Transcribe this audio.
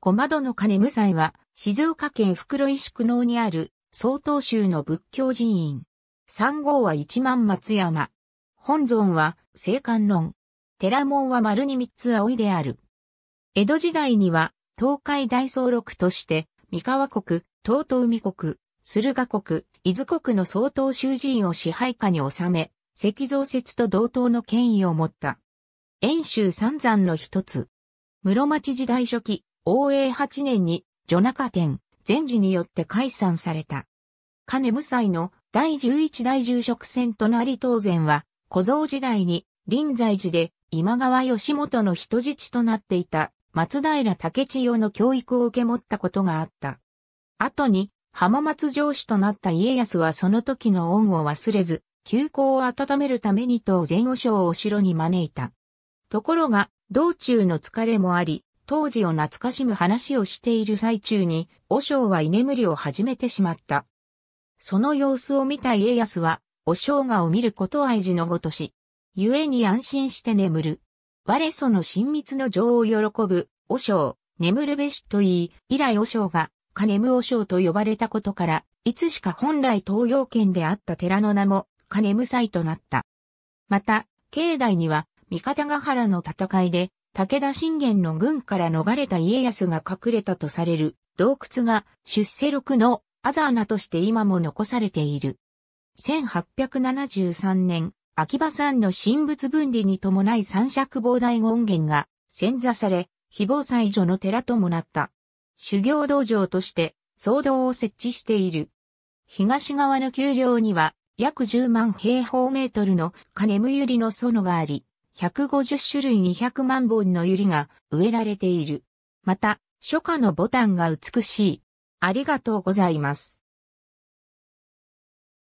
小窓の金無罪は、静岡県袋井区農能にある、曹洞宗の仏教寺院。三号は一万松山。本尊は、聖観音。寺門は丸に三つ青いである。江戸時代には、東海大僧六として、三河国、東東海国、駿河国、伊豆国の曹洞宗寺院を支配下に収め、石造説と同等の権威を持った。遠州三山の一つ。室町時代初期、応永8年に、女中店、禅寺によって解散された。金無祭の第11代住職船となり当然は、小僧時代に臨済寺で今川義元の人質となっていた松平竹千代の教育を受け持ったことがあった。後に浜松城主となった家康はその時の恩を忘れず、休校を温めるために当前和尚をお城に招いた。ところが、道中の疲れもあり、当時を懐かしむ話をしている最中に、和尚は居眠りを始めてしまった。その様子を見た家康は、お生がを見ること愛地のごとし、故に安心して眠る。我その親密の情を喜ぶ、お生、眠るべしと言い、以来お生が、金無和お生と呼ばれたことから、いつしか本来東洋圏であった寺の名も、金無祭となった。また、境内には、三方ヶ原の戦いで、武田信玄の軍から逃れた家康が隠れたとされる洞窟が出世録のアザーナとして今も残されている。1873年、秋葉山の神仏分離に伴い三尺膨大権現が潜座され、非防災所の寺ともなった。修行道場として僧堂を設置している。東側の丘陵には約10万平方メートルの金無百合の園があり、150種類200万本の百合が植えられている。また、初夏のボタンが美しい。ありがとうございます。